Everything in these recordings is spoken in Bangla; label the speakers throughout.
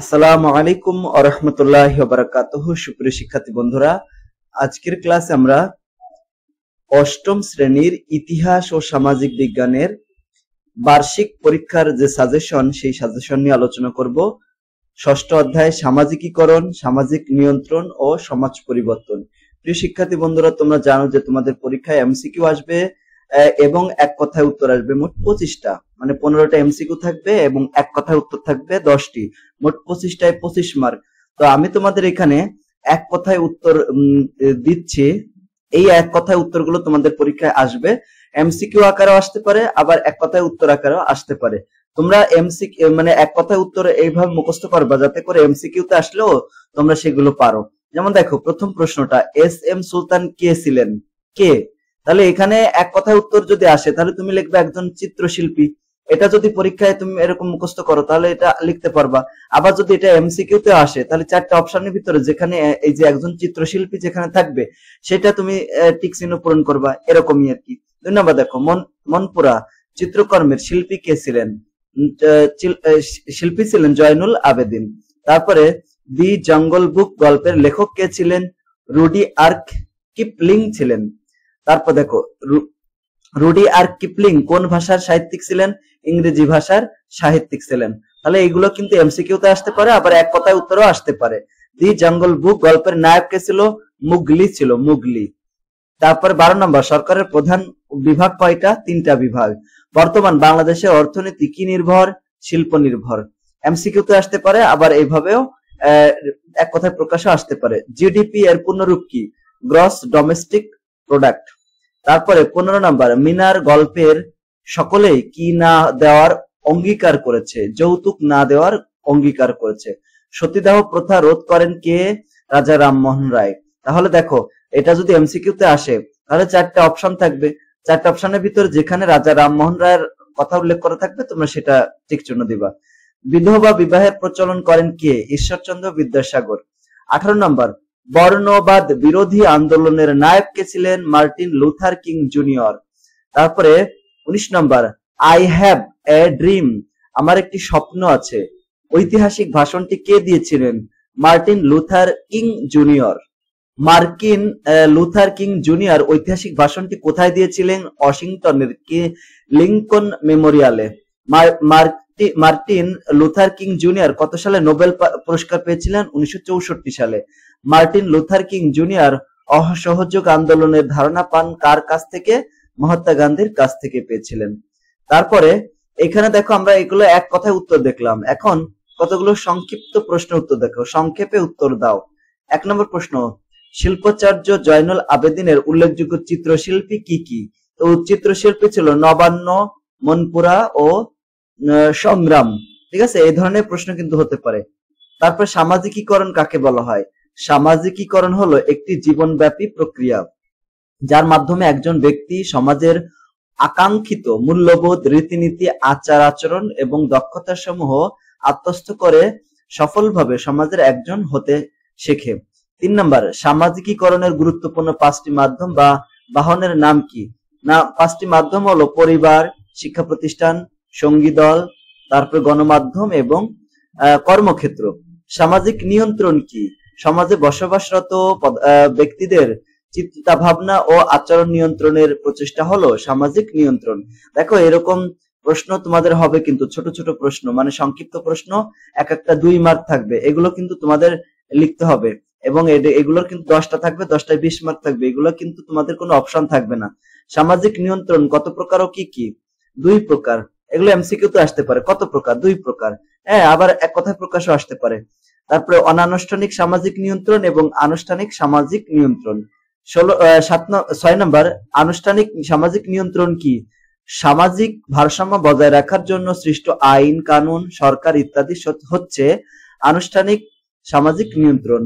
Speaker 1: আসসালামু আলাইকুম আরহামতুল্লাহ বারাকাতহ সুপ্রিয় শিক্ষার্থী বন্ধুরা আজকের ক্লাসে আমরা অষ্টম শ্রেণীর ইতিহাস ও সামাজিক বিজ্ঞানের বার্ষিক পরীক্ষার যে সাজেশন সেই সাজেশন নিয়ে আলোচনা করব ষষ্ঠ অধ্যায় সামাজিকীকরণ সামাজিক নিয়ন্ত্রণ ও সমাজ পরিবর্তন প্রিয় শিক্ষার্থী বন্ধুরা তোমরা জানো যে তোমাদের পরীক্ষায় এমসিকিউ আসবে এবং এক কথায় উত্তর আসবে মোট পঁচিশটা মানে পনেরোটা এমসিকিউ থাকবে এবং এক কথায় উত্তর থাকবে দশটি মোট পঁচিশটায় পঁচিশ মার্ক তো আমি তোমাদের এখানে এক কথায় উত্তর দিচ্ছি এই এক কথায় উত্তরগুলো তোমাদের পরীক্ষায় আসবে এমসিকিউ আকারেও আসতে পারে আবার এক কথায় উত্তর আকারেও আসতে পারে তোমরা এমসি মানে এক কথায় উত্তর এইভাবে মুখস্থ করবা যাতে করে এমসিকিউতে আসলেও তোমরা সেগুলো পারো যেমন দেখো প্রথম প্রশ্নটা এস এম সুলতান কে ছিলেন কে তাহলে এখানে এক কথায় উত্তর যদি আসে তাহলে তুমি লিখবে একজন চিত্রশিল্পী এটা যদি পরীক্ষায় তুমি এরকম মুখস্থ করো তাহলে এটা লিখতে পারবা আবার যদি এটা এমসিকিউ তে আসে তাহলে চারটা অপশনের ভিতরে যেখানে এই যে একজন চিত্রশিল্পী যেখানে থাকবে সেটা তুমি টিক চিহ্ন পূরণ করবা এরকমই আর কি ধন্যবাদ দেখো মন মনপুরা চিত্রকর্মের শিল্পী কে ছিলেন শিল্পী ছিলেন জয়নুল আবেদিন তারপরে দি জঙ্গল বুক গল্পের লেখক কে ছিলেন রুডি আর্ক কিপলিং ছিলেন তারপর দেখো রুডি আর কিপলিং কোন ভাষার সাহিত্যিক ছিলেন ইংরেজি ভাষার সাহিত্যিক ছিলেন তাহলে এগুলো কিন্তু এমসিকিউতে আসতে পারে আবার এক কথায় উত্তরও আসতে পারে দি জঙ্গল বুক গল্পের নায়ক কে ছিল মুগলি ছিল মুগলি তারপর বারো নম্বর সরকারের প্রধান বিভাগ কয়টা তিনটা বিভাগ বর্তমান বাংলাদেশের অর্থনীতি কি নির্ভর শিল্প নির্ভর এমসিকিউতে আসতে পারে আবার এইভাবেও এক কথায় প্রকাশও আসতে পারে জিডিপি এর পূর্ণরূপ কি গ্রস ডোমেস্টিক প্রোডাক্ট তারপরে পনেরো নাম্বার মিনার গল্পের সকলে কি না দেওয়ার অঙ্গীকার করেছে যৌতুক না দেওয়ার অঙ্গীকার করেছে সতীদাহ প্রথা রোধ করেন কে রাজা রামমোহন রায় তাহলে দেখো এটা যদি তে আসে তাহলে চারটা অপশন থাকবে চারটা অপশনের ভিতরে যেখানে রাজা রামমোহন রায়ের কথা উল্লেখ করা থাকবে তোমরা সেটা ঠিক চিহ্ন দিবা বিধবা বিবাহের প্রচলন করেন কে ঈশ্বরচন্দ্র বিদ্যাসাগর আঠারো নম্বর বর্ণবাদ বিরোধী আন্দোলনের নায়ক কে ছিলেন মার্টিন লুথার কিং জুনিয়র তারপরে উনিশ নম্বর আই হ্যাভ এ ড্রিম আমার একটি স্বপ্ন আছে ঐতিহাসিক ভাষণটি কে দিয়েছিলেন Martin Luther King Junior Martin Luther King Junior ঐতিহাসিক ভাষণটি কোথায় দিয়েছিলেন ওয়াশিংটনের লিঙ্কন মেমোরিয়ালে মার্টিন লুথার কিং জুনিয়র কত সালে নোবেল পুরস্কার পেয়েছিলেন উনিশশো সালে মার্টিন লুথার কিং জুনিয়র অসহযোগ আন্দোলনের ধারণা পান কার কাছ থেকে মহাত্মা গান্ধীর কাছ থেকে পেয়েছিলেন তারপরে এখানে দেখো আমরা এগুলো এক কথায় উত্তর দেখলাম এখন কতগুলো সংক্ষিপ্ত প্রশ্ন উত্তর দেখো সংক্ষেপে উত্তর দাও এক নম্বর প্রশ্ন শিল্পাচার্য জয়নুল আবেদিনের উল্লেখযোগ্য চিত্রশিল্পী কি কি তো চিত্রশিল্পী ছিল নবান্ন মনপুরা ও সংগ্রাম ঠিক আছে এই ধরনের প্রশ্ন কিন্তু হতে পারে তারপর সামাজিকীকরণ কাকে বলা হয় সামাজিকীকরণ হলো একটি জীবনব্যাপী প্রক্রিয়া যার মাধ্যমে একজন ব্যক্তি সমাজের আকাঙ্ক্ষিত মূল্যবোধ রীতিনীতি আচার আচরণ এবং দক্ষতা সমূহ আত্মস্থ করে সফলভাবে সমাজের একজন হতে শেখে তিন নম্বর সামাজিকীকরণের গুরুত্বপূর্ণ পাঁচটি মাধ্যম বা বাহনের নাম কি না পাঁচটি মাধ্যম হলো পরিবার শিক্ষা প্রতিষ্ঠান সঙ্গী দল তারপর গণমাধ্যম এবং কর্মক্ষেত্র সামাজিক নিয়ন্ত্রণ কি সমাজে বসবাসরত ব্যক্তিদের চিন্তা ভাবনা ও আচরণ নিয়ন্ত্রণের প্রচেষ্টা হলো সামাজিক নিয়ন্ত্রণ দেখো এরকম প্রশ্ন তোমাদের হবে কিন্তু ছোট ছোট প্রশ্ন মানে সংক্ষিপ্ত প্রশ্ন এক একটা দুই মার্ক থাকবে এগুলো কিন্তু তোমাদের লিখতে হবে এবং এগুলোর কিন্তু দশটা থাকবে দশটায় বিশ মার্ক থাকবে এগুলো কিন্তু তোমাদের কোনো অপশন থাকবে না সামাজিক নিয়ন্ত্রণ কত প্রকার ও কি কি দুই প্রকার এগুলো এমসিকিউ তো আসতে পারে কত প্রকার দুই প্রকার হ্যাঁ আবার এক কথায় প্রকাশও আসতে পারে তারপরে অনানুষ্ঠানিক সামাজিক নিয়ন্ত্রণ এবং আনুষ্ঠানিক সামাজিক নিয়ন্ত্রণ ষোলো সাত ছয় নম্বর আনুষ্ঠানিক সামাজিক নিয়ন্ত্রণ কি সামাজিক ভারসাম্য বজায় রাখার জন্য সৃষ্ট আইন কানুন সরকার ইত্যাদি হচ্ছে আনুষ্ঠানিক সামাজিক নিয়ন্ত্রণ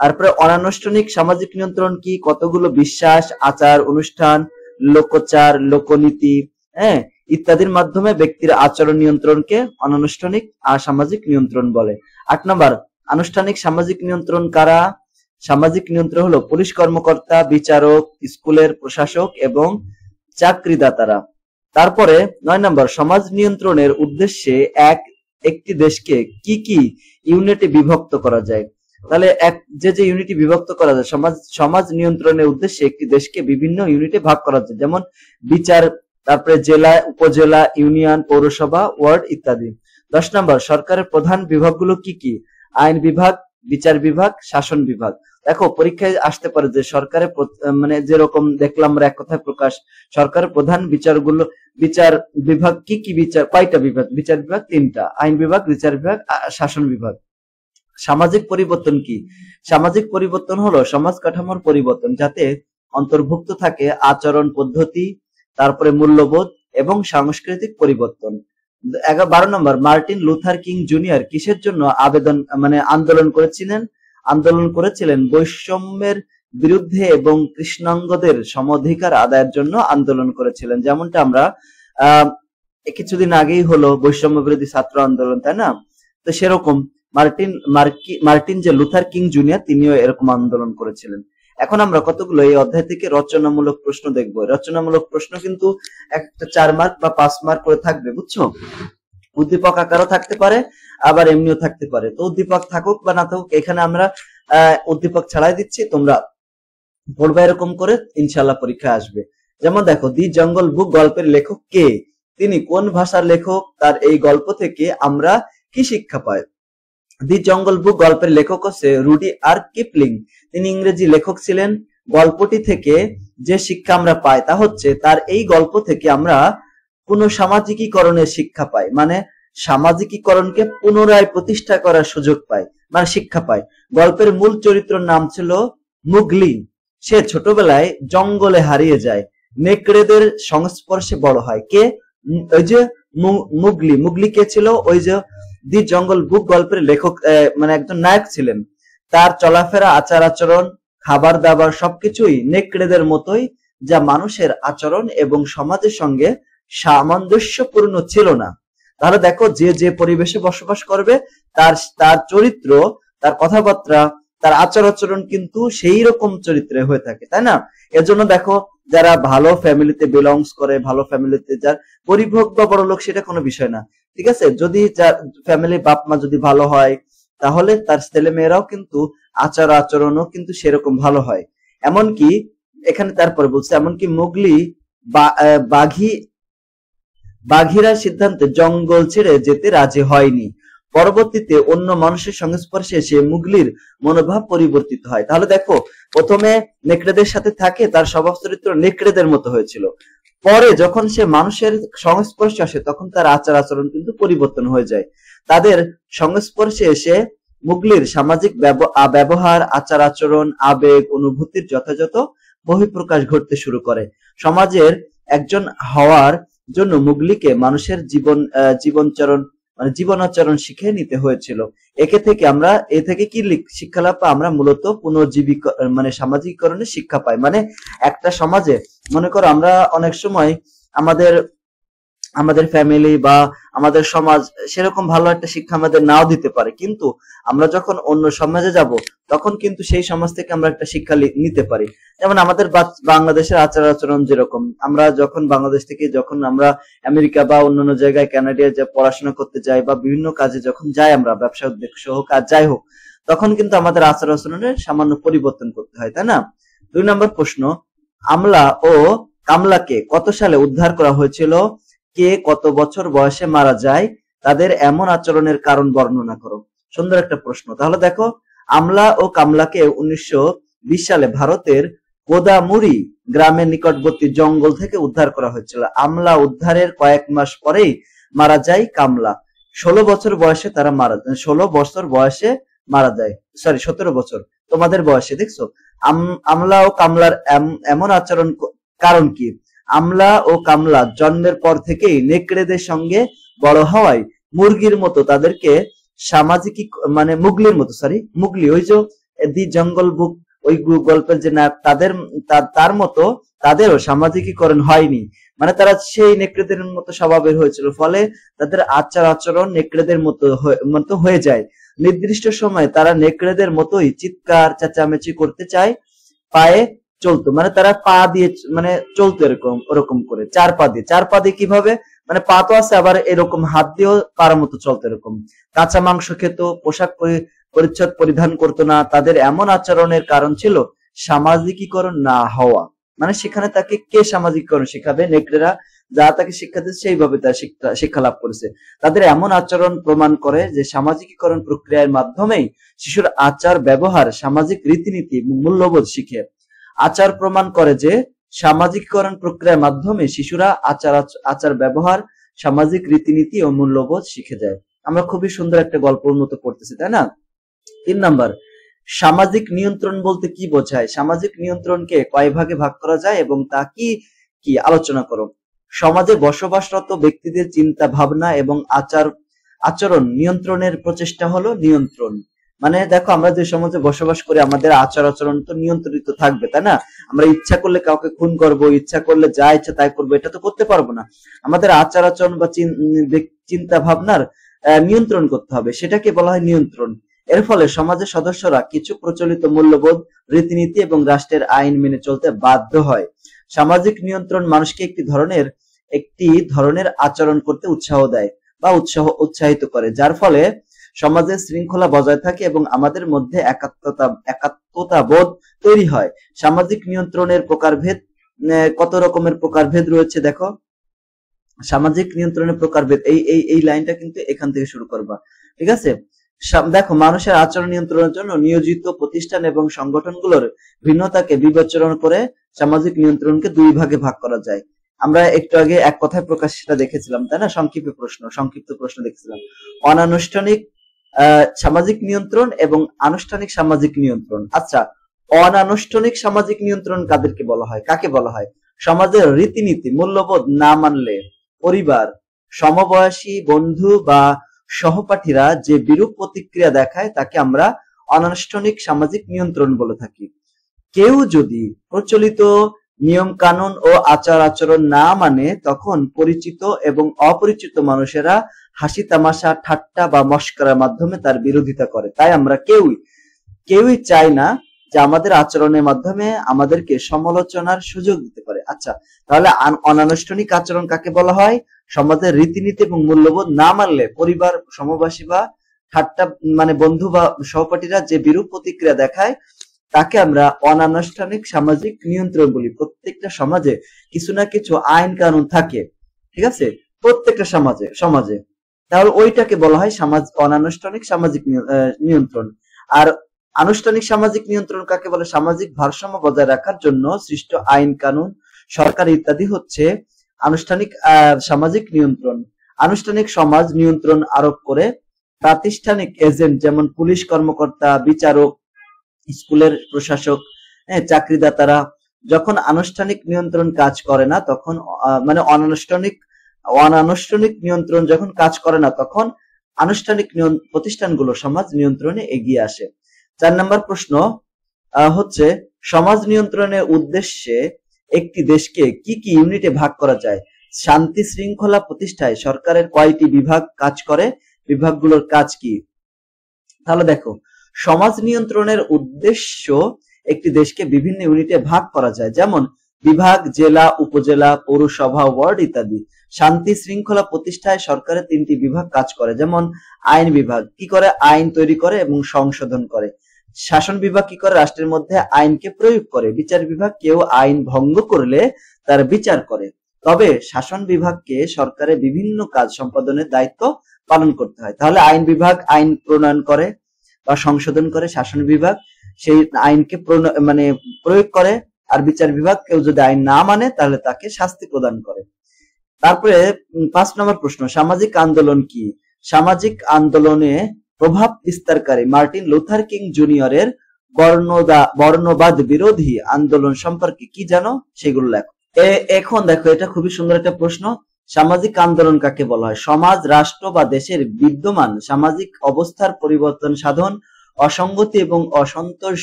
Speaker 1: তারপরে অনানুষ্ঠানিক সামাজিক নিয়ন্ত্রণ কি কতগুলো বিশ্বাস আচার অনুষ্ঠান লোকচার লোকনীতি হ্যাঁ ইত্যাদির মাধ্যমে ব্যক্তির আচরণ নিয়ন্ত্রণকে অনানুষ্ঠানিক আর সামাজিক নিয়ন্ত্রণ বলে আট নম্বর আনুষ্ঠানিক সামাজিক নিয়ন্ত্রণ কারা সামাজিক নিয়ন্ত্রণ হলো পুলিশ কর্মকর্তা বিচারক স্কুলের প্রশাসক এবং চাকরিদাতারা তারপরে নয় নম্বর সমাজ নিয়ন্ত্রণের উদ্দেশ্যে এক একটি দেশকে কি কি ইউনিটে বিভক্ত করা যায় তাহলে এক যে যে ইউনিটি বিভক্ত করা যায় সমাজ সমাজ নিয়ন্ত্রণের উদ্দেশ্যে একটি দেশকে বিভিন্ন ইউনিটে ভাগ করা যায় যেমন বিচার তারপরে জেলা উপজেলা ইউনিয়ন পৌরসভা ওয়ার্ড ইত্যাদি দশ নম্বর সরকারের প্রধান বিভাগগুলো কি কি আইন বিভাগ বিচার বিভাগ শাসন বিভাগ দেখো পরীক্ষায় আসতে পারে যে সরকারের মানে যেরকম দেখলাম আমরা এক কথায় প্রকাশ সরকারের প্রধান বিচারগুলো বিচার বিভাগ কি কি বিচার কয়টা বিভাগ বিচার বিভাগ তিনটা আইন বিভাগ বিচার বিভাগ শাসন বিভাগ সামাজিক পরিবর্তন কি সামাজিক পরিবর্তন হলো সমাজ কাঠামোর পরিবর্তন যাতে অন্তর্ভুক্ত থাকে আচরণ পদ্ধতি তারপরে মূল্যবোধ এবং সাংস্কৃতিক পরিবর্তন বারো নম্বর মার্টিন লুথার কিং জুনিয়র কিসের জন্য আবেদন মানে আন্দোলন করেছিলেন আন্দোলন করেছিলেন বৈষম্যের বিরুদ্ধে এবং কৃষ্ণাঙ্গদের সমধিকার আদায়ের জন্য আন্দোলন করেছিলেন যেমনটা আমরা আহ কিছুদিন আগেই হলো বৈষম্য বিরোধী ছাত্র আন্দোলন তাই না তো সেরকম মার্টিন মার্কি মার্টিন যে লুথার কিং জুনিয়র তিনিও এরকম আন্দোলন করেছিলেন এখন আমরা কতগুলো এই অধ্যায় থেকে রচনামূলক প্রশ্ন দেখব রচনামূলক প্রশ্ন কিন্তু একটা চার মার্ক বা পাঁচ মার্ক করে থাকবে বুঝছো উদ্দীপক আকারও থাকতে পারে আবার এমনিও থাকতে পারে তো উদ্দীপক থাকুক বা না থাকুক এখানে আমরা উদ্দীপক ছাড়াই দিচ্ছি তোমরা পড়বা এরকম করে ইনশাল্লাহ পরীক্ষা আসবে যেমন দেখো দি জঙ্গল বুক গল্পের লেখক কে তিনি কোন ভাষার লেখক তার এই গল্প থেকে আমরা কি শিক্ষা পাই দি জঙ্গল বুক গল্পের লেখক হচ্ছে রুডি আর কিপলিং তিনি ইংরেজি লেখক ছিলেন গল্পটি থেকে যে শিক্ষা আমরা পাই তা হচ্ছে তার এই গল্প থেকে আমরা কোন সামাজিকীকরণের শিক্ষা পাই মানে সামাজিকীকরণকে পুনরায় প্রতিষ্ঠা করার সুযোগ পাই মানে শিক্ষা পাই গল্পের মূল চরিত্র নাম ছিল মুগলি সে ছোটবেলায় জঙ্গলে হারিয়ে যায় নেকড়েদের সংস্পর্শে বড় হয় কে ওই যে মুগলি মুগলি কে ছিল ওই যে দি জঙ্গল বুক গল্পের লেখক মানে একজন নায়ক ছিলেন তার চলাফেরা আচার আচরণ খাবার দাবার সবকিছুই নেকড়েদের মতোই যা মানুষের আচরণ এবং সমাজের সঙ্গে সামঞ্জস্যপূর্ণ ছিল না তাহলে দেখো যে যে পরিবেশে বসবাস করবে তার তার চরিত্র তার কথাবার্তা তার আচার আচরণ কিন্তু সেই রকম চরিত্রে হয়ে থাকে তাই না এজন্য দেখো যারা ভালো ফ্যামিলিতে বিলংস করে ভালো ফ্যামিলিতে যার পরিভোগ বা বড় লোক সেটা কোনো বিষয় না ঠিক আছে যদি ফ্যামিলি বাপ মা যদি ভালো হয় তাহলে তার ছেলে মেয়েরাও কিন্তু আচার আচরণও কিন্তু সেরকম ভালো হয় এমন কি এখানে তারপরে বলছে এমনকি মুগলি বাঘি বাঘিরা সিদ্ধান্তে জঙ্গল ছেড়ে যেতে রাজি হয়নি পরবর্তীতে অন্য মানুষের সংস্পর্শে এসে মুগলির মনোভাব পরিবর্তিত হয় তাহলে দেখো প্রথমে নেকড়েদের সাথে থাকে তার স্বভাব চরিত্র নেকড়েদের মতো হয়েছিল পরে যখন সে মানুষের সংস্পর্শে আসে তখন তার আচার আচরণ কিন্তু পরিবর্তন হয়ে যায় তাদের সংস্পর্শে এসে মুগলির সামাজিক ব্যবহার আচার আচরণ আবেগ অনুভূতির যথাযথ বহিঃপ্রকাশ ঘটতে শুরু করে সমাজের একজন হওয়ার জন্য মুগলিকে মানুষের জীবন জীবনচরণ মানে আচরণ শিখে নিতে হয়েছিল একে থেকে আমরা এ থেকে কি শিক্ষা লাভ আমরা মূলত পুনর্জীবিক মানে সামাজিককরণের শিক্ষা পাই মানে একটা সমাজে মনে করো আমরা অনেক সময় আমাদের আমাদের ফ্যামিলি বা আমাদের সমাজ সেরকম ভালো একটা শিক্ষা আমাদের নাও দিতে পারে কিন্তু আমরা যখন অন্য সমাজে যাব তখন কিন্তু সেই সমাজ থেকে আমরা একটা শিক্ষা নিতে পারি যেমন আমাদের বাংলাদেশের আচার আচরণ যেরকম আমরা যখন বাংলাদেশ থেকে যখন আমরা আমেরিকা বা অন্যান্য জায়গায় ক্যানাডিয়া যা পড়াশোনা করতে যাই বা বিভিন্ন কাজে যখন যাই আমরা ব্যবসা উদ্দেশ্য সহ কাজ যাই হোক তখন কিন্তু আমাদের আচার আচরণের সামান্য পরিবর্তন করতে হয় তাই না দুই নম্বর প্রশ্ন আমলা ও কামলাকে কত সালে উদ্ধার করা হয়েছিল কে কত বছর বয়সে মারা যায় তাদের এমন আচরণের কারণ বর্ণনা করো সুন্দর একটা প্রশ্ন তাহলে দেখো আমলা ও কামলাকে উনিশশো সালে ভারতের কোদামুরি গ্রামের নিকটবর্তী জঙ্গল থেকে উদ্ধার করা হয়েছিল আমলা উদ্ধারের কয়েক মাস পরেই মারা যায় কামলা ষোলো বছর বয়সে তারা মারা যায় ষোলো বছর বয়সে মারা যায় সরি সতেরো বছর তোমাদের বয়সে দেখছো আমলা ও কামলার এমন আচরণ কারণ কি আমলা ও কামলা জন্মের পর থেকেই নেকড়েদের সঙ্গে বড় হওয়ায় মুরগির মতো তাদেরকে সামাজিক মানে মুগলির মতো সরি মুগলি ওই যে দি জঙ্গল বুক ওই গল্পের যে না তাদের তার মতো তাদেরও সামাজিকীকরণ হয়নি মানে তারা সেই নেকড়েদের মতো স্বভাবের হয়েছিল ফলে তাদের আচার আচরণ নেকড়েদের মতো মতো হয়ে যায় নির্দিষ্ট সময় তারা নেকড়েদের মতোই চিৎকার চেঁচামেচি করতে চায় পায়ে চলতো মানে তারা পা দিয়ে মানে চলতো এরকম ওরকম করে চার পা দিয়ে চার পা দিয়ে কিভাবে মানে পা তো আছে আবার এরকম হাত দিয়েও পার মতো চলতো এরকম কাঁচা মাংস খেত পোশাক পরিচ্ছদ পরিধান করতো না তাদের এমন আচরণের কারণ ছিল সামাজিকীকরণ না হওয়া মানে সেখানে তাকে কে সামাজিকীকরণ শেখাবে নেকড়েরা যা তাকে শিক্ষা দিচ্ছে সেইভাবে তার শিক্ষা লাভ করেছে তাদের এমন আচরণ প্রমাণ করে যে সামাজিকীকরণ প্রক্রিয়ার মাধ্যমেই শিশুর আচার ব্যবহার সামাজিক রীতিনীতি মূল্যবোধ শিখে আচার প্রমাণ করে যে সামাজিককরণ প্রক্রিয়ার মাধ্যমে শিশুরা আচার আচার ব্যবহার সামাজিক রীতিনীতি ও মূল্যবোধ শিখে যায় আমরা খুবই সুন্দর একটা গল্প উন্নত করতেছি তাই না তিন নাম্বার সামাজিক নিয়ন্ত্রণ বলতে কি বোঝায় সামাজিক নিয়ন্ত্রণকে কয় ভাগে ভাগ করা যায় এবং তা কি কি আলোচনা করো সমাজে বসবাসরত ব্যক্তিদের চিন্তা ভাবনা এবং আচার আচরণ নিয়ন্ত্রণের প্রচেষ্টা হলো নিয়ন্ত্রণ মানে দেখো আমরা যে সমাজে বসবাস করি আমাদের আচার আচরণ তো নিয়ন্ত্রিত থাকবে তাই না আমরা ইচ্ছা করলে কাউকে খুন করব ইচ্ছা করলে যা ইচ্ছা তাই করবো এটা তো করতে পারবো না আমাদের আচার আচরণ বা চিন্তা ভাবনার নিয়ন্ত্রণ করতে হবে সেটাকে বলা হয় নিয়ন্ত্রণ এর ফলে সমাজের সদস্যরা কিছু প্রচলিত মূল্যবোধ রীতিনীতি এবং রাষ্ট্রের আইন মেনে চলতে বাধ্য হয় সামাজিক নিয়ন্ত্রণ মানুষকে একটি ধরনের একটি ধরনের আচরণ করতে উৎসাহ দেয় বা উৎসাহ উৎসাহিত করে যার ফলে সমাজে শৃঙ্খলা বজায় থাকে এবং আমাদের মধ্যে একাত্মতা একাত্মতা বোধ তৈরি হয় সামাজিক নিয়ন্ত্রণের প্রকারভেদ কত রকমের প্রকারভেদ রয়েছে দেখো সামাজিক নিয়ন্ত্রণের প্রকারভেদ এই এই এই লাইনটা কিন্তু এখান থেকে শুরু করবা ঠিক আছে দেখো মানুষের আচরণ নিয়ন্ত্রণের জন্য নিয়োজিত প্রতিষ্ঠান এবং সংগঠনগুলোর ভিন্নতাকে বিবেচনা করে সামাজিক নিয়ন্ত্রণকে দুই ভাগে ভাগ করা যায় আমরা একটু আগে এক কথায় প্রকাশ সেটা দেখেছিলাম তাই না সংক্ষিপ্ত প্রশ্ন সংক্ষিপ্ত প্রশ্ন দেখেছিলাম অনানুষ্ঠানিক সামাজিক নিয়ন্ত্রণ এবং আনুষ্ঠানিক সামাজিক নিয়ন্ত্রণ আচ্ছা অনানুষ্ঠানিক সামাজিক নিয়ন্ত্রণ কাদেরকে বলা হয় কাকে বলা হয় সমাজের রীতিনীতি মূল্যবোধ না মানলে পরিবার সমবয়সী বন্ধু বা সহপাঠীরা যে বিরূপ প্রতিক্রিয়া দেখায় তাকে আমরা অনানুষ্ঠানিক সামাজিক নিয়ন্ত্রণ বলে থাকি কেউ যদি প্রচলিত নিয়ম কানুন ও আচার আচরণ না মানে তখন পরিচিত এবং অপরিচিত মানুষেরা হাসি তামাশা ঠাট্টা বা মস্করার মাধ্যমে তার বিরোধিতা করে তাই আমরা কেউই কেউই চাই না যে আমাদের আচরণের মাধ্যমে আমাদেরকে সমালোচনার সুযোগ দিতে পারে আচ্ছা তাহলে অনানুষ্ঠানিক আচরণ কাকে বলা হয় সমাজের রীতিনীতি এবং মূল্যবোধ না মানলে পরিবার সমবাসী বা ঠাট্টা মানে বন্ধু বা সহপাঠীরা যে বিরূপ প্রতিক্রিয়া দেখায় তাকে আমরা অনানুষ্ঠানিক সামাজিক নিয়ন্ত্রণ বলি প্রত্যেকটা সমাজে কিছু না কিছু আইন কানুন থাকে ঠিক আছে প্রত্যেকটা সমাজে সমাজে তাহলে ওইটাকে বলা হয় সামাজ অনানুষ্ঠানিক সামাজিক নিয়ন্ত্রণ আর আনুষ্ঠানিক সামাজিক নিয়ন্ত্রণ কাকে বলে সামাজিক ভারসাম্য বজায় রাখার জন্য সৃষ্ট আইন কানুন সরকার ইত্যাদি হচ্ছে আনুষ্ঠানিক সামাজিক নিয়ন্ত্রণ আনুষ্ঠানিক সমাজ নিয়ন্ত্রণ আরোপ করে প্রাতিষ্ঠানিক এজেন্ট যেমন পুলিশ কর্মকর্তা বিচারক স্কুলের প্রশাসক হ্যাঁ, চাকরিদাতারা যখন আনুষ্ঠানিক নিয়ন্ত্রণ কাজ করে না তখন মানে অনানুষ্ঠানিক অনানুষ্ঠানিক নিয়ন্ত্রণ যখন কাজ করে না তখন আনুষ্ঠানিক প্রতিষ্ঠানগুলো সমাজ নিয়ন্ত্রণে এগিয়ে আসে চার নম্বর প্রশ্ন হচ্ছে সমাজ নিয়ন্ত্রণের উদ্দেশ্যে একটি দেশকে কি কি ইউনিটে ভাগ করা যায় শান্তি শৃঙ্খলা প্রতিষ্ঠায় সরকারের কয়টি বিভাগ কাজ করে বিভাগগুলোর কাজ কি তাহলে দেখো সমাজ নিয়ন্ত্রণের উদ্দেশ্য একটি দেশকে বিভিন্ন ইউনিটে ভাগ করা যায় যেমন বিভাগ জেলা উপজেলা পৌরসভা ওয়ার্ড ইত্যাদি শান্তি শৃঙ্খলা প্রতিষ্ঠায় সরকারের তিনটি বিভাগ কাজ করে যেমন আইন বিভাগ কি করে আইন তৈরি করে এবং সংশোধন করে শাসন বিভাগ কি করে রাষ্ট্রের মধ্যে আইনকে প্রয়োগ করে বিচার বিভাগ কেউ আইন ভঙ্গ করলে তার বিচার করে তবে শাসন বিভাগকে সরকারের বিভিন্ন কাজ সম্পাদনের দায়িত্ব পালন করতে হয় তাহলে আইন বিভাগ আইন প্রণয়ন করে বা সংশোধন করে শাসন বিভাগ সেই আইনকে মানে প্রয়োগ করে আর বিচার বিভাগ কেউ যদি আইন না মানে তাহলে তাকে শাস্তি প্রদান করে তারপরে পাঁচ নম্বর প্রশ্ন সামাজিক আন্দোলন কি সামাজিক আন্দোলনে প্রভাব বিস্তারকারী মার্টিন লুথার কিং জুনিয়রের বর্ণবাদ বিরোধী আন্দোলন সম্পর্কে কি জানো সেগুলো লেখো এখন দেখো এটা খুবই সুন্দর একটা প্রশ্ন সামাজিক আন্দোলন কাকে বলা হয় সমাজ রাষ্ট্র বা দেশের বিদ্যমান সামাজিক অবস্থার পরিবর্তন সাধন অসঙ্গতি এবং অসন্তোষ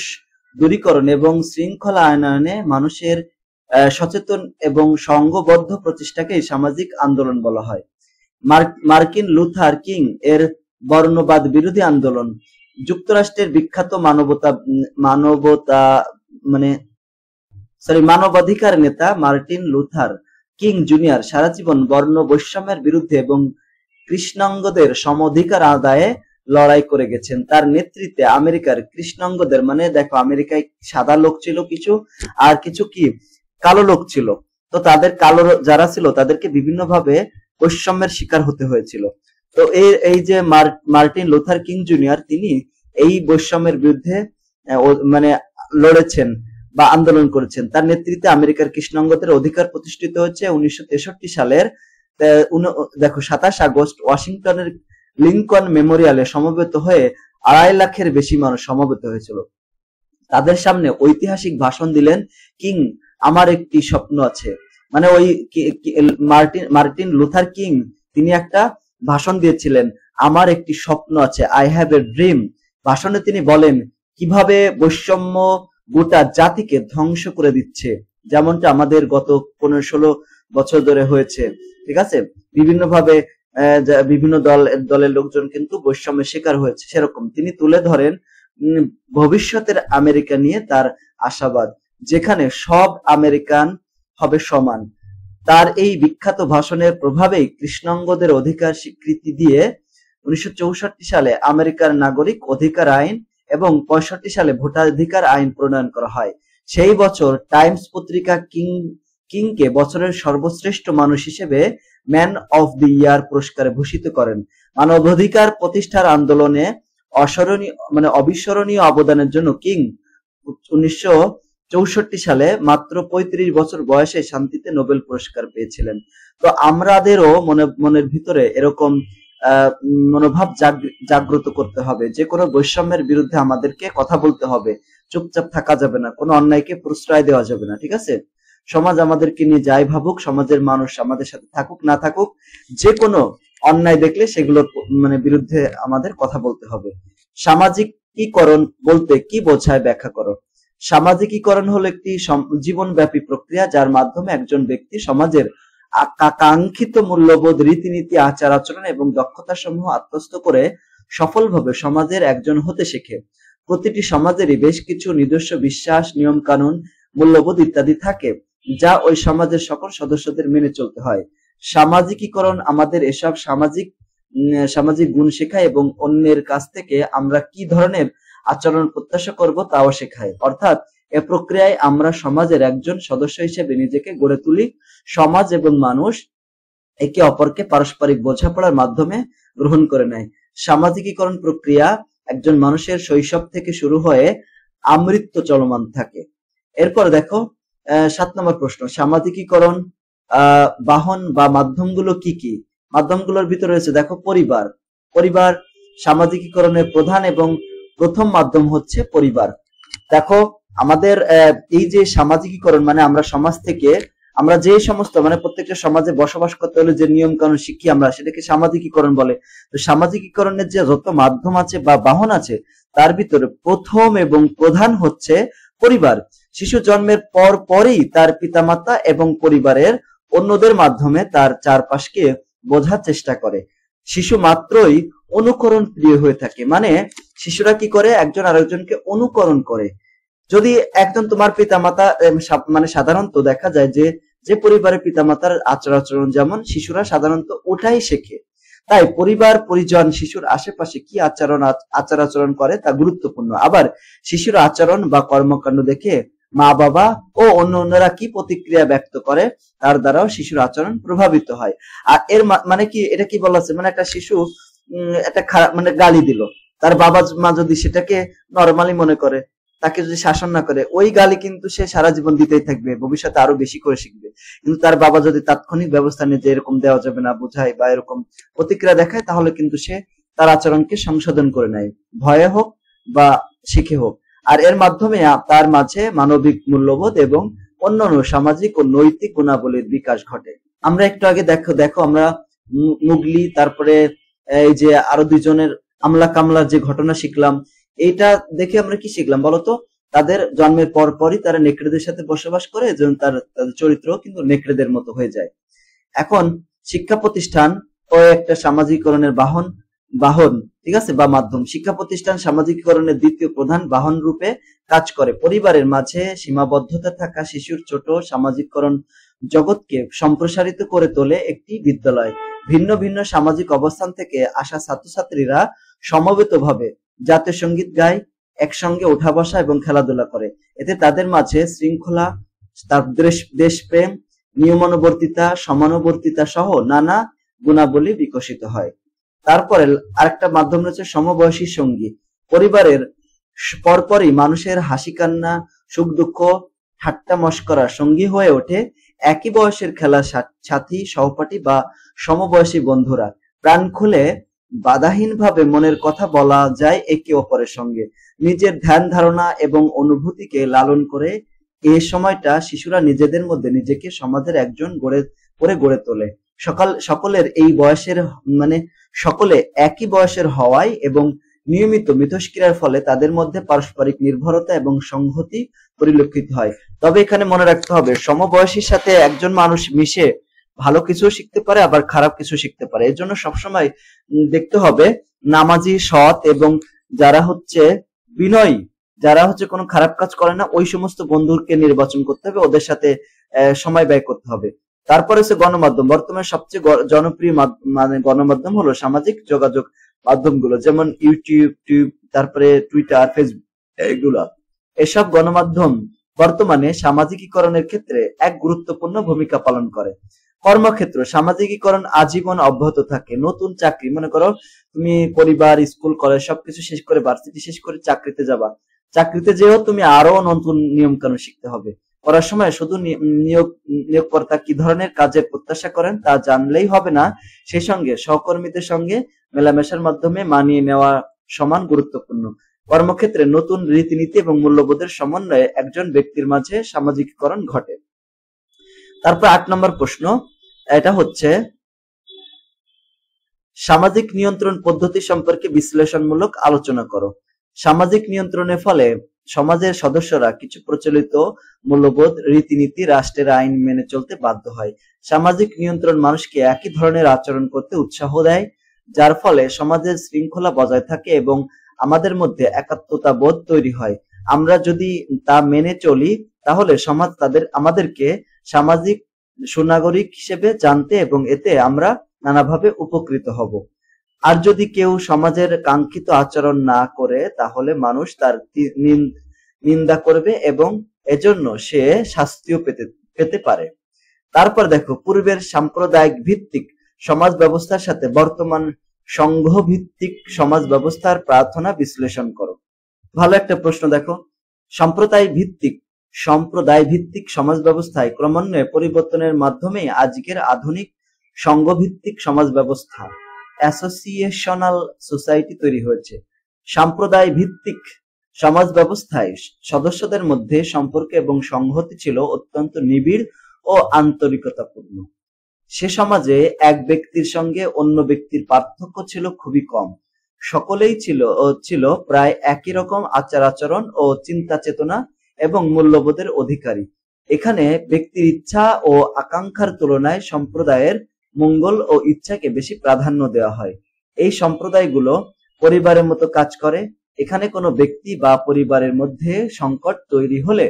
Speaker 1: দূরীকরণ এবং শৃঙ্খলা আয়নায়নে মানুষের সচেতন এবং সংঘবদ্ধ প্রচেষ্টাকে সামাজিক আন্দোলন বলা হয় মার্কিন লুথার কিং এর বর্ণবাদ বিরোধী আন্দোলন যুক্তরাষ্ট্রের বিখ্যাত মানবতা মানবতা মানে সরি মানবাধিকার নেতা মার্টিন লুথার কিং জুনিয়র সারা জীবন বর্ণ বৈষম্যের বিরুদ্ধে এবং কৃষ্ণাঙ্গদের সমধিকার আদায়ে লড়াই করে গেছেন তার নেতৃত্বে আমেরিকার কৃষ্ণাঙ্গদের মানে দেখো আমেরিকায় সাদা লোক ছিল কিছু আর কিছু কি কালো লোক ছিল তো তাদের কালো যারা ছিল তাদেরকে বিভিন্ন ভাবে বৈষম্যের শিকার হতে হয়েছিল তো এই এই যে মার্টিন লোথার কিং জুনিয়র তিনি এই বৈষম্যের বিরুদ্ধে মানে লড়েছেন বা আন্দোলন করেছেন তার নেতৃত্বে আমেরিকার কৃষ্ণাঙ্গদের অধিকার প্রতিষ্ঠিত হচ্ছে উনিশশো সালের দেখো সাতাশ আগস্ট ওয়াশিংটনের লিঙ্কন মেমোরিয়ালে সমবেত হয়ে আড়াই লাখের বেশি মানুষ সমবেত হয়েছিল তাদের সামনে ঐতিহাসিক ভাষণ দিলেন কিং আমার একটি স্বপ্ন আছে মানে ওই মার্টিন মার্টিন লুথার কিং তিনি একটা ভাষণ দিয়েছিলেন আমার একটি স্বপ্ন আছে আই হ্যাভ এ ড্রিম ভাষণে তিনি বলেন কিভাবে বৈষম্য গোটা জাতিকে ধ্বংস করে দিচ্ছে যেমনটা আমাদের গত পনেরো ষোলো বছর ধরে হয়েছে ঠিক আছে বিভিন্নভাবে বিভিন্ন দল দলের লোকজন কিন্তু বৈষম্যের শিকার হয়েছে সেরকম তিনি তুলে ধরেন ভবিষ্যতের আমেরিকা নিয়ে তার আশাবাদ যেখানে সব আমেরিকান হবে সমান তার এই বিখ্যাত ভাষণের প্রভাবেই কৃষ্ণাঙ্গদের অধিকার স্বীকৃতি দিয়ে উনিশশো সালে আমেরিকার নাগরিক অধিকার আইন এবং পঁয়ষট্টি সালে ভোটাধিকার আইন প্রণয়ন করা হয় সেই বছর টাইমস পত্রিকা কিং কিংকে বছরের সর্বশ্রেষ্ঠ মানুষ হিসেবে ম্যান অফ দি ইয়ার পুরস্কারে ভূষিত করেন মানবাধিকার প্রতিষ্ঠার আন্দোলনে অস্মরণীয় মানে অবিস্মরণীয় অবদানের জন্য কিং উনিশশো চৌষট্টি সালে মাত্র ৩৫ বছর বয়সে শান্তিতে নোবেল পুরস্কার পেয়েছিলেন তো আমাদেরও মনে মনের ভিতরে এরকম মনোভাব জাগ্রত করতে হবে যে কোনো বৈষম্যের বিরুদ্ধে আমাদেরকে কথা বলতে হবে চুপচাপ থাকা যাবে না কোনো অন্যায়কে প্রশ্রয় দেওয়া যাবে না ঠিক আছে সমাজ আমাদেরকে নিয়ে যাই ভাবুক সমাজের মানুষ আমাদের সাথে থাকুক না থাকুক যে কোনো অন্যায় দেখলে সেগুলোর মানে বিরুদ্ধে আমাদের কথা বলতে হবে সামাজিকীকরণ বলতে কি বোঝায় ব্যাখ্যা করো সামাজিকীকরণ হলো একটি জীবনব্যাপী প্রক্রিয়া যার মাধ্যমে একজন ব্যক্তি সমাজের কাঙ্ক্ষিত মূল্যবোধ রীতিনীতি আচার আচরণ এবং দক্ষতা সমূহ আত্মস্থ করে সফলভাবে সমাজের একজন হতে শেখে প্রতিটি সমাজেরই বেশ কিছু নিজস্ব বিশ্বাস নিয়ম কানুন মূল্যবোধ ইত্যাদি থাকে যা ওই সমাজের সকল সদস্যদের মেনে চলতে হয় সামাজিকীকরণ আমাদের এসব সামাজিক সামাজিক গুণ শেখায় এবং অন্যের কাছ থেকে আমরা কি ধরনের আচরণ প্রত্যাশা করব তাও শেখায় অর্থাৎ এ প্রক্রিয়ায় আমরা সমাজের একজন সদস্য হিসেবে নিজেকে গড়ে তুলি সমাজ এবং মানুষ একে অপরকে পারস্পরিক বোঝাপড়ার মাধ্যমে গ্রহণ করে নেয় সামাজিকীকরণ প্রক্রিয়া একজন মানুষের শৈশব থেকে শুরু হয়ে আমৃত্য চলমান থাকে এরপর দেখো সাত নম্বর প্রশ্ন সামাজিকীকরণ বাহন বা মাধ্যমগুলো কি কি মাধ্যমগুলোর ভিতরে রয়েছে দেখো পরিবার পরিবার সামাজিকীকরণের প্রধান এবং প্রথম মাধ্যম হচ্ছে পরিবার দেখো আমাদের এই যে সামাজিকীকরণ মানে আমরা সমাজ থেকে আমরা যে সমস্ত মানে প্রত্যেকটা সমাজে বসবাস করতে হলে যে নিয়ম কানুন শিখি আমরা সেটাকে সামাজিকীকরণ বলে তো সামাজিকীকরণের যে যত মাধ্যম আছে বা বাহন আছে তার ভিতরে প্রথম এবং প্রধান হচ্ছে পরিবার শিশু জন্মের পর পরই তার পিতামাতা এবং পরিবারের অন্যদের মাধ্যমে তার চারপাশকে বোঝার চেষ্টা করে শিশু মাত্রই অনুকরণ প্রিয় হয়ে থাকে মানে শিশুরা কি করে একজন আরেকজনকে অনুকরণ করে যদি একজন তোমার পিতামাতা মানে সাধারণত দেখা যায় যে যে পরিবারের পিতামাতার আচার আচরণ যেমন শিশুরা সাধারণত ওটাই শেখে তাই পরিবার পরিজন শিশুর আশেপাশে কি আচরণ আচার আচরণ করে তা গুরুত্বপূর্ণ আবার শিশুর আচরণ বা কর্মকাণ্ড দেখে মা বাবা ও অন্য অন্যরা কি প্রতিক্রিয়া ব্যক্ত করে তার দ্বারাও শিশুর আচরণ প্রভাবিত হয় আর এর মানে কি এটা কি বলা আছে মানে একটা শিশু একটা খারাপ মানে গালি দিল তার বাবা মা যদি সেটাকে নর্মালি মনে করে তাকে যদি শাসন না করে ওই গালি কিন্তু সে সারা জীবন দিতেই থাকবে ভবিষ্যতে আরো বেশি করে শিখবে কিন্তু তার বাবা যদি তাৎক্ষণিক ব্যবস্থা নিয়ে যে এরকম দেওয়া যাবে না বোঝায় বা এরকম প্রতিক্রিয়া দেখায় তাহলে কিন্তু সে তার আচরণকে সংশোধন করে নেয় ভয়ে হোক বা শিখে হোক আর এর মাধ্যমে তার মাঝে মানবিক মূল্যবোধ এবং অন্যান্য সামাজিক ও নৈতিক গুণাবলীর বিকাশ ঘটে আমরা একটু আগে দেখো দেখো আমরা মুগলি তারপরে এই যে আরো দুইজনের আমলা কামলার যে ঘটনা শিখলাম এটা দেখে আমরা কি শিখলাম বলতো তাদের জন্মের পর পরই তারা নেকড়েদের সাথে বসবাস করে যেমন তার তাদের চরিত্র কিন্তু নেকড়েদের মতো হয়ে যায় এখন শিক্ষা প্রতিষ্ঠান ও একটা সামাজিকরণের বাহন বাহন ঠিক আছে বা মাধ্যম শিক্ষা প্রতিষ্ঠান সামাজিকরণের দ্বিতীয় প্রধান বাহন রূপে কাজ করে পরিবারের মাঝে সীমাবদ্ধতা থাকা শিশুর ছোট সামাজিকরণ জগৎকে সম্প্রসারিত করে তোলে একটি বিদ্যালয় ভিন্ন ভিন্ন সামাজিক অবস্থান থেকে আসা ছাত্রছাত্রীরা সমবেতভাবে জাতীয় সঙ্গীত গায় একসঙ্গে উঠা বসা এবং খেলাধুলা করে এতে তাদের মাঝে শৃঙ্খলা দেশপ্রেম নিয়মানুবর্তিতা সমানুবর্তিতা সহ নানা গুণাবলী বিকশিত হয় তারপরে আরেকটা মাধ্যম রয়েছে সমবয়সী সঙ্গী পরিবারের পরপরই মানুষের হাসি কান্না সুখ দুঃখ ঠাট্টা মস্করা সঙ্গী হয়ে ওঠে একই বয়সের খেলা সাথী সহপাঠী বা সমবয়সী বন্ধুরা প্রাণ খুলে বাধাহীনভাবে মনের কথা বলা যায় একে অপরের সঙ্গে নিজের ধ্যান ধারণা এবং অনুভূতিকে লালন করে এ সময়টা শিশুরা নিজেদের মধ্যে নিজেকে সমাজের একজন গড়ে করে গড়ে তোলে সকাল সকলের এই বয়সের মানে সকলে একই বয়সের হওয়ায় এবং নিয়মিত মিথস্ক্রিয়ার ফলে তাদের মধ্যে পারস্পরিক নির্ভরতা এবং সংহতি পরিলক্ষিত হয় তবে এখানে মনে রাখতে হবে সমবয়সীর সাথে একজন মানুষ মিশে ভালো কিছু শিখতে পারে আবার খারাপ কিছু শিখতে পারে এর জন্য সবসময় দেখতে হবে নামাজি সৎ এবং যারা হচ্ছে বিনয় যারা হচ্ছে কোনো খারাপ কাজ করে না ওই সমস্ত বন্ধুকে নির্বাচন করতে হবে ওদের সাথে সময় ব্যয় করতে হবে তারপরে হচ্ছে গণমাধ্যম বর্তমানে সবচেয়ে জনপ্রিয় মানে গণমাধ্যম হলো সামাজিক যোগাযোগ মাধ্যমগুলো যেমন ইউটিউব টিউব তারপরে টুইটার ফেসবুক এগুলো এসব গণমাধ্যম বর্তমানে সামাজিকীকরণের ক্ষেত্রে এক গুরুত্বপূর্ণ ভূমিকা পালন করে কর্মক্ষেত্র সামাজিকীকরণ আজীবন অব্যাহত থাকে নতুন চাকরি মনে করো তুমি পরিবার স্কুল কলেজ সবকিছু শেষ করে ভার্সিটি শেষ করে চাকরিতে যাবা চাকরিতে যেও তুমি আরো নতুন নিয়ম কানুন শিখতে হবে করার সময় শুধু নিয়োগ নিয়োগকর্তা কি ধরনের কাজের প্রত্যাশা করেন তা জানলেই হবে না সেই সঙ্গে সহকর্মীদের সঙ্গে মেলামেশার মাধ্যমে মানিয়ে নেওয়া সমান গুরুত্বপূর্ণ কর্মক্ষেত্রে নতুন রীতিনীতি এবং মূল্যবোধের সমন্বয়ে একজন ব্যক্তির মাঝে সামাজিকীকরণ ঘটে তারপর আট নম্বর প্রশ্ন এটা হচ্ছে সামাজিক নিয়ন্ত্রণ পদ্ধতি সম্পর্কে বিশ্লেষণমূলক আলোচনা করো সামাজিক নিয়ন্ত্রণের ফলে সমাজের সদস্যরা কিছু প্রচলিত মূল্যবোধ রীতিনীতি রাষ্ট্রের আইন মেনে চলতে বাধ্য হয় সামাজিক নিয়ন্ত্রণ মানুষকে একই ধরনের আচরণ করতে উৎসাহ দেয় যার ফলে সমাজের শৃঙ্খলা বজায় থাকে এবং আমাদের মধ্যে একাত্মতা বোধ তৈরি হয় আমরা যদি তা মেনে চলি তাহলে সমাজ তাদের আমাদেরকে সামাজিক সুনাগরিক হিসেবে জানতে এবং এতে আমরা নানাভাবে উপকৃত হব আর যদি কেউ সমাজের কাঙ্ক্ষিত আচরণ না করে তাহলে মানুষ তার নিন্দা করবে এবং এজন্য সে শাস্তিও পেতে পেতে পারে তারপর দেখো পূর্বের সাম্প্রদায়িক ভিত্তিক সমাজ ব্যবস্থার সাথে বর্তমান সংঘভিত্তিক সমাজ ব্যবস্থার প্রার্থনা বিশ্লেষণ করো ভালো একটা প্রশ্ন দেখো সম্প্রদায় ভিত্তিক সম্প্রদায় ভিত্তিক সমাজ ব্যবস্থায় ক্রমান্বয়ে পরিবর্তনের মাধ্যমে আজকের আধুনিক সংঘভিত্তিক সমাজ ব্যবস্থা অ্যাসোসিয়েশনাল সোসাইটি তৈরি হয়েছে সাম্প্রদায় ভিত্তিক সমাজ ব্যবস্থায় সদস্যদের মধ্যে সম্পর্ক এবং সংহতি ছিল অত্যন্ত নিবিড় ও আন্তরিকতাপূর্ণ সে সমাজে এক ব্যক্তির সঙ্গে অন্য ব্যক্তির পার্থক্য ছিল খুবই কম সকলেই ছিল ছিল প্রায় একই রকম আচার আচরণ ও চিন্তা চেতনা এবং মূল্যবোধের অধিকারী এখানে ব্যক্তির ইচ্ছা ও আকাঙ্ক্ষার তুলনায় সম্প্রদায়ের মঙ্গল ও ইচ্ছাকে বেশি প্রাধান্য দেওয়া হয় এই সম্প্রদায়গুলো পরিবারের মতো কাজ করে এখানে কোনো ব্যক্তি বা পরিবারের মধ্যে সংকট তৈরি হলে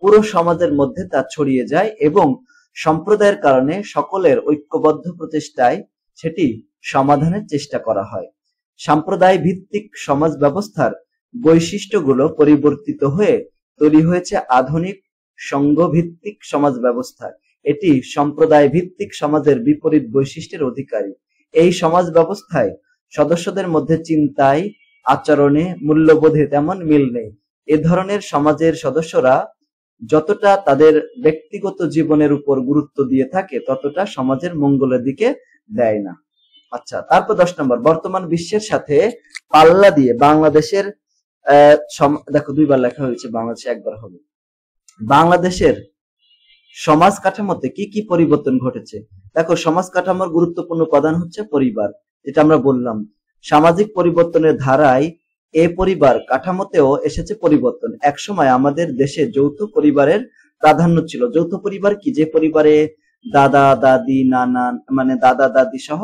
Speaker 1: পুরো সমাজের মধ্যে তা ছড়িয়ে যায় এবং সম্প্রদায়ের কারণে সকলের ঐক্যবদ্ধ প্রচেষ্টায় সেটি সমাধানের চেষ্টা করা হয় সাম্প্রদায় ভিত্তিক সমাজ ব্যবস্থার বৈশিষ্ট্যগুলো পরিবর্তিত হয়ে তৈরি হয়েছে আধুনিক সংঘভিত্তিক সমাজ ব্যবস্থা এটি সম্প্রদায় ভিত্তিক সমাজের বিপরীত বৈশিষ্ট্যের অধিকারী এই সমাজ ব্যবস্থায় সদস্যদের মধ্যে চিন্তায় আচরণে মূল্যবোধে তেমন মিল নেই এ ধরনের সমাজের সদস্যরা যতটা তাদের ব্যক্তিগত জীবনের উপর গুরুত্ব দিয়ে থাকে ততটা সমাজের মঙ্গলের দিকে দেয় না আচ্ছা তারপর দশ নম্বর বর্তমান বিশ্বের সাথে পাল্লা দিয়ে বাংলাদেশের দেখো দুইবার লেখা হয়েছে বাংলাদেশে একবার হবে বাংলাদেশের সমাজ কাঠামোতে কি কি পরিবর্তন ঘটেছে দেখো সমাজ কাঠামোর গুরুত্বপূর্ণ উপাদান হচ্ছে পরিবার যেটা আমরা বললাম সামাজিক পরিবর্তনের ধারায় এ পরিবার কাঠামোতেও এসেছে পরিবর্তন একসময় আমাদের দেশে যৌথ পরিবারের প্রাধান্য ছিল যৌথ পরিবার কি যে পরিবারে দাদা দাদি নানা মানে দাদা দাদি সহ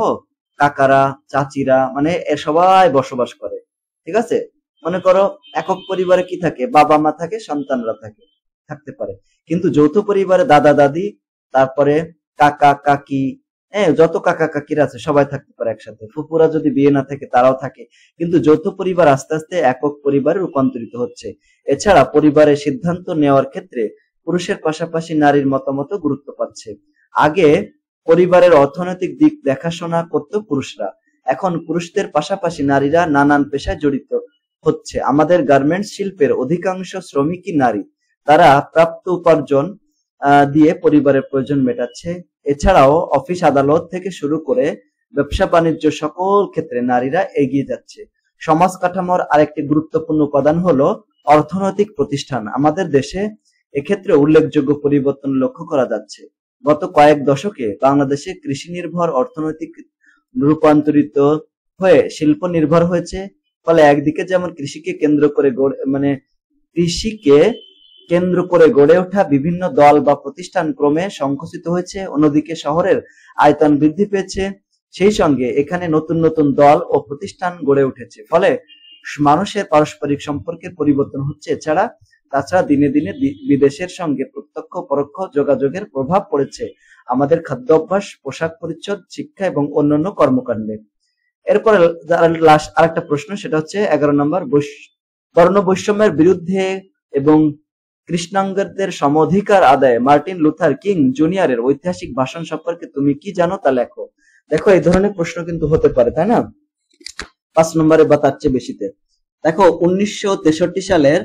Speaker 1: কাকারা চাচিরা মানে সবাই বসবাস করে ঠিক আছে মনে করো একক পরিবারে কি থাকে বাবা মা থাকে সন্তানরা থাকে থাকতে পারে কিন্তু যৌথ পরিবারে দাদা দাদি তারপরে কাকা কাকি হ্যাঁ যত কাকা কাকিরা আছে সবাই থাকতে পারে একসাথে ফুপুরা যদি বিয়ে না থাকে তারাও থাকে কিন্তু যৌথ পরিবার আস্তে আস্তে একক পরিবারে রূপান্তরিত হচ্ছে এছাড়া পরিবারের সিদ্ধান্ত নেওয়ার ক্ষেত্রে পুরুষের পাশাপাশি নারীর মতামত গুরুত্ব পাচ্ছে আগে পরিবারের অর্থনৈতিক দিক দেখাশোনা করত পুরুষরা এখন পুরুষদের পাশাপাশি নারীরা নানান পেশায় জড়িত হচ্ছে আমাদের গার্মেন্টস শিল্পের অধিকাংশ শ্রমিকই নারী তারা প্রাপ্ত উপার্জন দিয়ে পরিবারের প্রয়োজন মেটাচ্ছে এছাড়াও অফিস আদালত থেকে শুরু করে ব্যবসা বাণিজ্য সকল ক্ষেত্রে নারীরা এগিয়ে যাচ্ছে সমাজ কাঠামোর আরেকটি গুরুত্বপূর্ণ উপাদান হলো অর্থনৈতিক প্রতিষ্ঠান আমাদের দেশে এক্ষেত্রে উল্লেখযোগ্য পরিবর্তন লক্ষ্য করা যাচ্ছে গত কয়েক দশকে বাংলাদেশে কৃষি নির্ভর অর্থনৈতিক রূপান্তরিত হয়ে শিল্প নির্ভর হয়েছে ফলে একদিকে যেমন কৃষিকে কেন্দ্র করে মানে কৃষিকে কেন্দ্র করে গড়ে ওঠা বিভিন্ন দল বা প্রতিষ্ঠান ক্রমে সংকুচিত হয়েছে অন্যদিকে শহরের আয়তন বৃদ্ধি পেয়েছে সেই সঙ্গে এখানে নতুন নতুন দল ও প্রতিষ্ঠান গড়ে উঠেছে ফলে মানুষের পারস্পরিক সম্পর্কের পরিবর্তন হচ্ছে এছাড়া তাছাড়া দিনে দিনে বিদেশের সঙ্গে প্রত্যক্ষ পরোক্ষ যোগাযোগের প্রভাব পড়েছে আমাদের খাদ্য অভ্যাস পোশাক পরিচ্ছদ শিক্ষা এবং অন্যান্য কর্মকাণ্ডে এরপরে আরেকটা প্রশ্ন সেটা হচ্ছে এগারো নম্বর বর্ণ বৈষম্যের বিরুদ্ধে এবং কৃষ্ণাঙ্গদের সমধিকার আদায় মার্টিন লুথার কিং জুনিয়রের ঐতিহাসিক ভাষণ সম্পর্কে তুমি কি জানো তা লেখো দেখো এই ধরনের প্রশ্ন কিন্তু হতে পারে তাই না পাঁচ নম্বরে বা তার চেয়ে বেশিতে দেখো উনিশশো সালের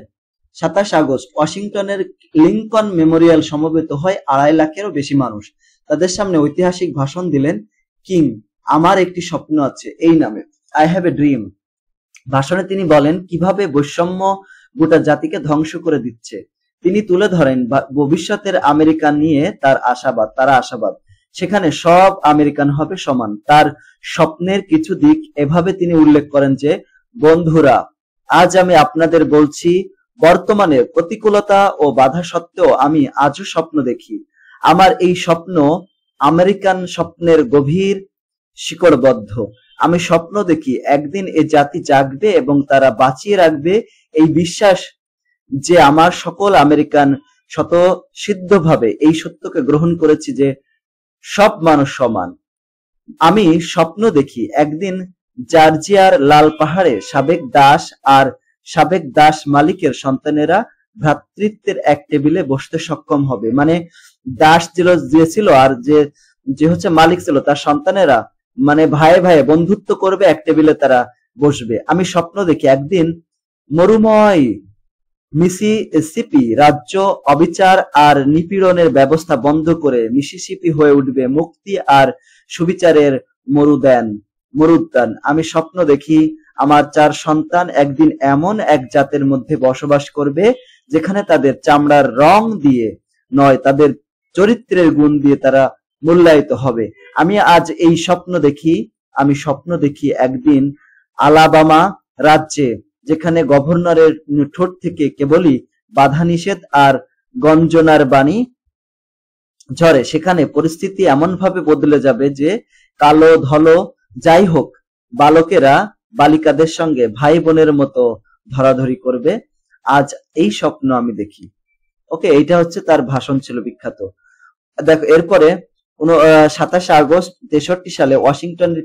Speaker 1: সাতাশ আগস্ট ওয়াশিংটনের লিঙ্কন মেমোরিয়াল সমবেত হয় আড়াই লাখেরও বেশি মানুষ তাদের সামনে ঐতিহাসিক ভাষণ দিলেন কিং আমার একটি স্বপ্ন আছে এই নামে আই হ্যাভ এ ড্রিম ভাষণে তিনি বলেন কিভাবে বৈষম্য গোটা জাতিকে ধ্বংস করে দিচ্ছে তিনি তুলে ধরেন ভবিষ্যতের আমেরিকা নিয়ে তার আশাবাদ তারা আশাবাদ সেখানে সব আমেরিকান হবে সমান তার স্বপ্নের কিছু দিক এভাবে তিনি উল্লেখ করেন যে বন্ধুরা আজ আমি আপনাদের বলছি বর্তমানে প্রতিকূলতা ও বাধা সত্ত্বেও আমি আজও স্বপ্ন দেখি আমার এই স্বপ্ন আমেরিকান স্বপ্নের গভীর শিকড়বদ্ধ আমি স্বপ্ন দেখি একদিন এ জাতি জাগবে এবং তারা বাঁচিয়ে রাখবে এই বিশ্বাস যে আমার সকল আমেরিকান শত সিদ্ধভাবে এই সত্যকে গ্রহণ করেছি যে সব মানুষ সমান আমি স্বপ্ন দেখি একদিন জার্জিয়ার লাল পাহাড়ে সাবেক দাস আর সাবেক দাস মালিকের সন্তানেরা ভ্রাতৃত্বের এক টেবিলে বসতে সক্ষম হবে মানে দাস ছিল যে ছিল আর যে যে হচ্ছে মালিক ছিল তার সন্তানেরা মানে ভাই ভাই বন্ধুত্ব করবে এক টেবিলে তারা বসবে আমি স্বপ্ন দেখি একদিন মরুময় মিসিসিপি রাজ্য অবিচার আর নিপীড়নের ব্যবস্থা বন্ধ করে মিসিসিপি হয়ে উঠবে মুক্তি আর সুবিচারের মরুদান মরুদ্যান আমি স্বপ্ন দেখি আমার চার সন্তান একদিন এমন এক জাতের মধ্যে বসবাস করবে যেখানে তাদের চামড়ার রং দিয়ে নয় তাদের চরিত্রের গুণ দিয়ে তারা মূল্যায়িত হবে আমি আজ এই স্বপ্ন দেখি আমি স্বপ্ন দেখি একদিন আলাবামা রাজ্যে যেখানে গভর্নরের ঠোঁট থেকে কেবলই বাধা নিষেধ আর গঞ্জনার বাণী ঝরে সেখানে পরিস্থিতি এমন ভাবে বদলে যাবে যে কালো ধলো যাই হোক বালকেরা বালিকাদের সঙ্গে ভাই বোনের মতো ধরাধরি করবে আজ এই স্বপ্ন আমি দেখি ওকে এইটা হচ্ছে তার ভাষণ ছিল বিখ্যাত দেখো এরপরে সাতাশে আগস্ট তেষট্টি সালে ওয়াশিংটনের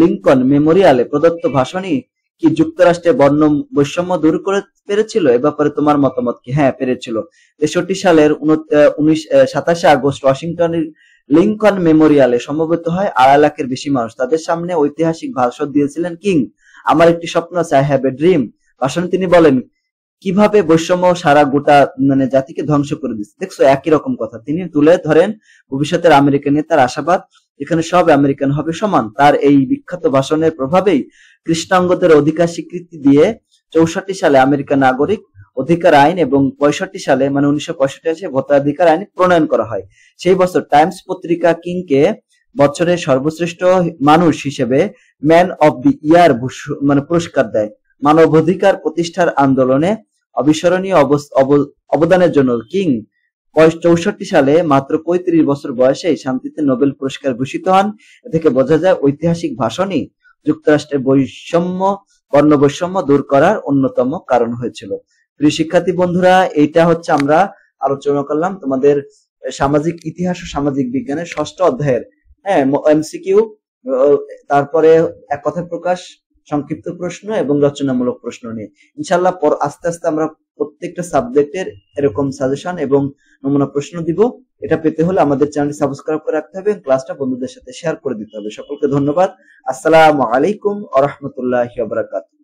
Speaker 1: লিঙ্কন মেমোরিয়ালে প্রদত্ত ভাষণই কি যুক্তরাষ্ট্রে বর্ণ বৈষম্য দূর করে পেরেছিল এ ব্যাপারে তোমার মতামত কি হ্যাঁ পেরেছিল তেষট্টি সালের উনিশ সাতাশে আগস্ট ওয়াশিংটনের লিঙ্কন মেমোরিয়ালে সমবেত হয় আড়াই লাখের বেশি মানুষ তাদের সামনে ঐতিহাসিক ভাষণ দিয়েছিলেন কিং আমার একটি স্বপ্ন আছে আই হ্যাভ এ ড্রিম ভাষণে তিনি বলেন কিভাবে বৈষম্য সারা গোটা মানে জাতিকে ধ্বংস করে দিচ্ছে দেখছো একই রকম কথা তিনি তুলে ধরেন ভবিষ্যতের আমেরিকান নেতার আশাবাদ এখানে সব আমেরিকান হবে সমান তার এই বিখ্যাত ভাষণের প্রভাবেই কৃষ্ণাঙ্গদের অধিকার স্বীকৃতি দিয়ে চৌষট্টি সালে আমেরিকা নাগরিক অধিকার আইন এবং পঁয়ষট্টি সালে মানে উনিশশো পঁয়ষট্টি সালে ভোটাধিকার আইন প্রণয়ন করা হয় সেই বছর টাইমস পত্রিকা কিংকে বছরের সর্বশ্রেষ্ঠ মানুষ হিসেবে ম্যান অব দি ইয়ার মানে পুরস্কার দেয় মানবাধিকার প্রতিষ্ঠার আন্দোলনে অবিস্মরণীয় অবদানের জন্য কিং চৌষট্টি সালে মাত্র পঁয়ত্রিশ বছর বয়সে শান্তিতে নোবেল পুরস্কার ভূষিত হন এ থেকে বোঝা যায় ঐতিহাসিক ভাষণই যুক্তরাষ্ট্রে বৈষম্য বর্ণ বৈষম্য দূর করার অন্যতম কারণ হয়েছিল প্রিয় শিক্ষার্থী বন্ধুরা এইটা হচ্ছে আমরা আলোচনা করলাম তোমাদের সামাজিক ইতিহাস ও সামাজিক বিজ্ঞানের ষষ্ঠ অধ্যায়ের হ্যাঁ এমসিকিউ তারপরে এক কথা প্রকাশ সংক্ষিপ্ত প্রশ্ন এবং রচনামূলক প্রশ্ন নিয়ে ইনশাল্লাহ পর আস্তে আস্তে আমরা প্রত্যেকটা সাবজেক্টের এরকম সাজেশন এবং নমুনা প্রশ্ন দিব এটা পেতে হলে আমাদের চ্যানেলটি সাবস্ক্রাইব করে রাখতে হবে ক্লাসটা বন্ধুদের সাথে শেয়ার করে দিতে হবে সকলকে ধন্যবাদ আসসালামু আলাইকুম আ রহমতুল্লাহ